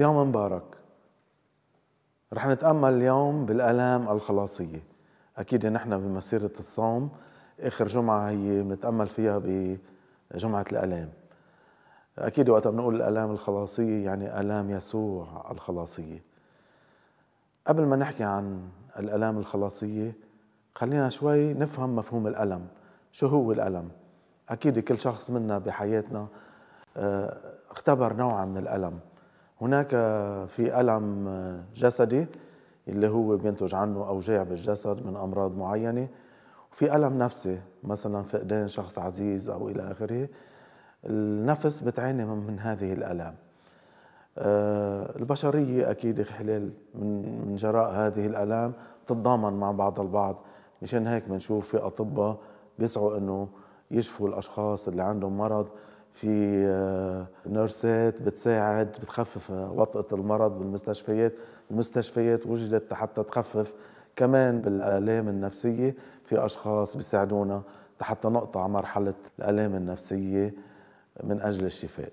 صيام مبارك رح نتأمل اليوم بالآلام الخلاصية أكيد نحن بمسيرة الصوم آخر جمعة هي بنتأمل فيها بجمعة الآلام أكيد وقت بنقول الآلام الخلاصية يعني آلام يسوع الخلاصية قبل ما نحكي عن الآلام الخلاصية خلينا شوي نفهم مفهوم الألم شو هو الألم أكيد كل شخص منا بحياتنا آه، اختبر نوعا من الألم هناك في ألم جسدي اللي هو بينتج عنه أوجاع بالجسد من أمراض معينة وفي ألم نفسي مثلا فقدان شخص عزيز أو إلى آخره النفس بتعاني من هذه الألام آه، البشرية أكيد خلال من جراء هذه الألام تتضامن مع بعض البعض مشان هيك بنشوف في أطباء بيسعوا أنه يشفوا الأشخاص اللي عندهم مرض في آه، نورسات بتساعد بتخفف آه، وطأة المرض بالمستشفيات المستشفيات وجدت حتى تخفف كمان بالآلام النفسية في أشخاص بيساعدونا حتى نقطع مرحلة الآلام النفسية من أجل الشفاء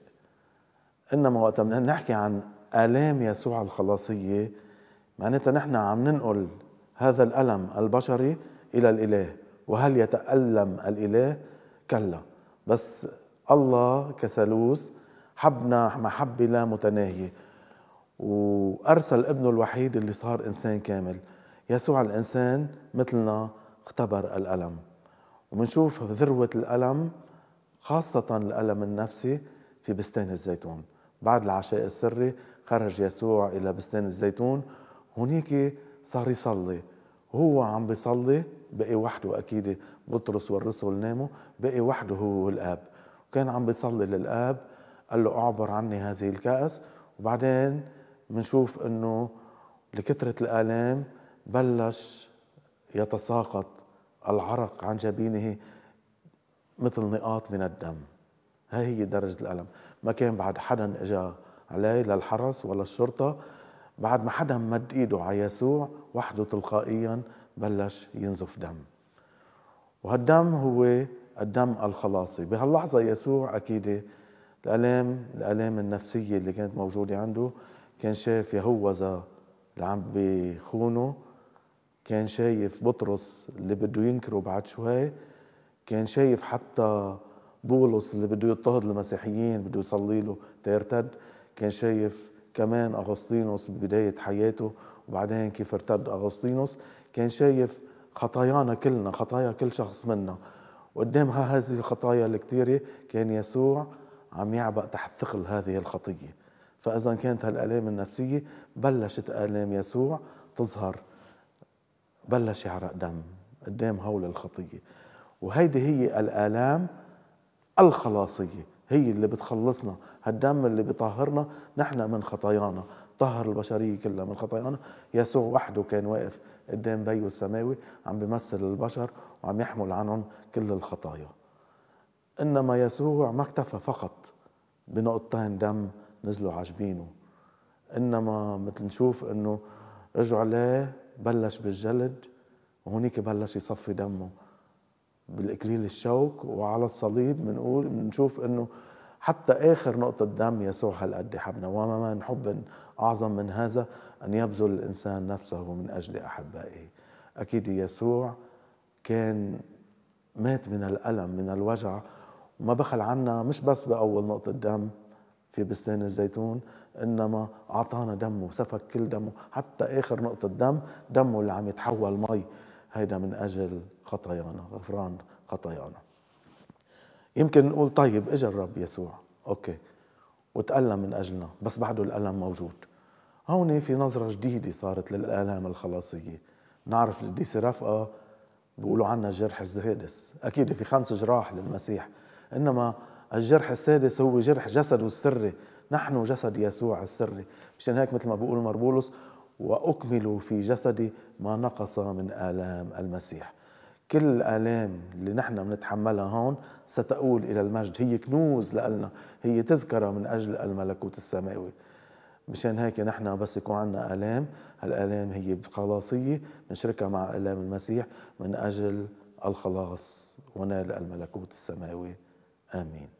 إنما وقت نحكي عن آلام يسوع الخلاصية معناتها نحن عم ننقل هذا الألم البشري إلى الإله وهل يتألم الإله؟ كلا بس الله كثالوث حبنا محبة لا متناهية وأرسل ابنه الوحيد اللي صار إنسان كامل يسوع الإنسان مثلنا اختبر الألم ومنشوف ذروة الألم خاصة الألم النفسي في بستان الزيتون بعد العشاء السري خرج يسوع إلى بستان الزيتون هناك صار يصلي هو عم بيصلي بقي وحده أكيد بطرس والرسل ناموا بقي وحده هو والآب وكان عم بيصلي للاب قال له اعبر عني هذه الكأس وبعدين بنشوف انه لكثرة الآلام بلش يتساقط العرق عن جبينه مثل نقاط من الدم هاي هي درجة الألم ما كان بعد حدا اجا عليه للحرس ولا الشرطة بعد ما حدا مد ايده على يسوع وحده تلقائيا بلش ينزف دم وهالدم هو الدم الخلاصي بهاللحظة يسوع أكيد الألام الألام النفسية اللي كانت موجودة عنده كان شايف يهوذا اللي عم بيخونه كان شايف بطرس اللي بده ينكره بعد شوي كان شايف حتى بولس اللي بده يضطهد المسيحيين بده يصلي له تيرتد كان شايف كمان اغسطينوس ببدايه حياته وبعدين كيف ارتد اغسطينوس كان شايف خطايانا كلنا خطايا كل شخص منا وقدام ها هذه الخطايا الكثيره كان يسوع عم يعبأ تحت ثقل هذه الخطية فإذا كانت هالآلام النفسية بلشت آلام يسوع تظهر بلش يعرق دم قدام هول الخطية وهيدي هي الآلام الخلاصية هي اللي بتخلصنا هالدم اللي بيطهرنا نحن من خطايانا طهر البشرية كلها من خطايانا يسوع وحده كان واقف قدام بيو السماوي عم بيمثل البشر وعم يحمل عنهم كل الخطايا إنما يسوع ما اكتفى فقط بنقطتين دم نزلوا عجبينه إنما مثل نشوف إنه رجع عليه بلش بالجلد وهونيك بلش يصفي دمه بالإكليل الشوك وعلى الصليب بنقول بنشوف إنه حتى آخر نقطة دم يسوع هالقد حبنا وما من حب أعظم من هذا أن يبذل الإنسان نفسه من أجل أحبائه أكيد يسوع كان مات من الألم من الوجع وما بخل عنا مش بس بأول نقطة دم في بستان الزيتون إنما أعطانا دمه سفك كل دمه حتى آخر نقطة دم دمه اللي عم يتحول مي هيدا من أجل خطايانا غفران خطايانا يمكن نقول طيب اجى الرب يسوع اوكي وتألم من اجلنا بس بعده الالم موجود هون في نظرة جديدة صارت للآلام الخلاصية نعرف القديسة رفقة بيقولوا عنا الجرح السادس أكيد في خمس جراح للمسيح إنما الجرح السادس هو جرح جسده السري نحن جسد يسوع السري مشان هيك مثل ما بيقول مربولس وأكملوا في جسدي ما نقص من آلام المسيح كل الآلام اللي نحن بنتحملها هون ستؤول إلى المجد هي كنوز لنا هي تذكرة من أجل الملكوت السماوي مشان هيك نحن بس يكون عندنا آلام هالآلام هي خلاصية بنشركها مع آلام المسيح من أجل الخلاص ونال الملكوت السماوي آمين